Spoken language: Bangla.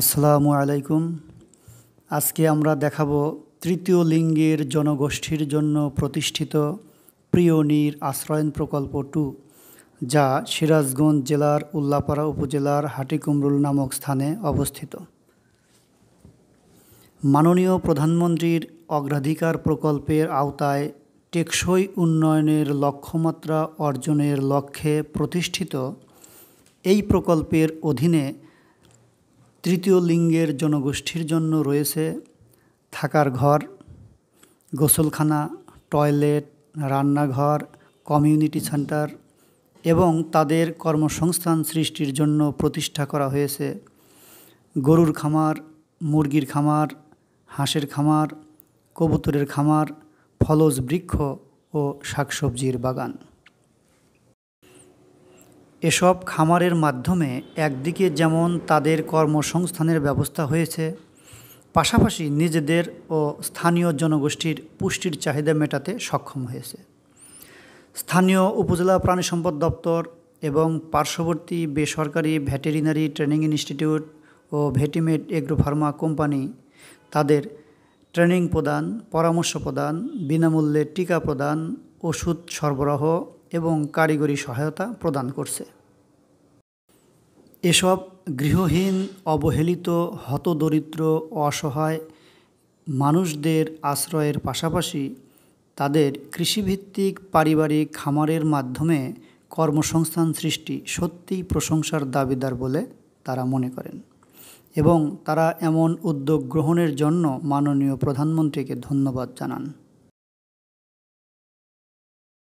আসসালামু আলাইকুম আজকে আমরা দেখাব তৃতীয় লিঙ্গের জনগোষ্ঠীর জন্য প্রতিষ্ঠিত প্রিয়নির আশ্রয়ন প্রকল্প টু যা সিরাজগঞ্জ জেলার উল্লাপাড়া উপজেলার হাটিকুমরুল নামক স্থানে অবস্থিত মাননীয় প্রধানমন্ত্রীর অগ্রাধিকার প্রকল্পের আওতায় টেকসই উন্নয়নের লক্ষ্যমাত্রা অর্জনের লক্ষ্যে প্রতিষ্ঠিত এই প্রকল্পের অধীনে তৃতীয় লিঙ্গের জনগোষ্ঠীর জন্য রয়েছে থাকার ঘর গোসলখানা টয়লেট রান্নাঘর কমিউনিটি সেন্টার এবং তাদের কর্মসংস্থান সৃষ্টির জন্য প্রতিষ্ঠা করা হয়েছে গরুর খামার মুরগির খামার হাঁসের খামার কবুতরের খামার ফলজ বৃক্ষ ও শাকসবজির বাগান এসব খামারের মাধ্যমে একদিকে যেমন তাদের কর্মসংস্থানের ব্যবস্থা হয়েছে পাশাপাশি নিজেদের ও স্থানীয় জনগোষ্ঠীর পুষ্টির চাহিদা মেটাতে সক্ষম হয়েছে স্থানীয় উপজেলা প্রাণী সম্পদ দপ্তর এবং পার্শ্ববর্তী বেসরকারি ভেটেরিনারি ট্রেনিং ইনস্টিটিউট ও ভেটিমেড এগ্রোফার্মা কোম্পানি তাদের ট্রেনিং প্রদান পরামর্শ প্রদান বিনামূল্যে টিকা প্রদান ওষুধ সরবরাহ এবং কারিগরি সহায়তা প্রদান করছে এসব গৃহহীন অবহেলিত হতদরিদ্র অসহায় মানুষদের আশ্রয়ের পাশাপাশি তাদের কৃষিভিত্তিক পারিবারিক খামারের মাধ্যমে কর্মসংস্থান সৃষ্টি সত্যিই প্রশংসার দাবিদার বলে তারা মনে করেন এবং তারা এমন উদ্যোগ গ্রহণের জন্য মাননীয় প্রধানমন্ত্রীকে ধন্যবাদ জানান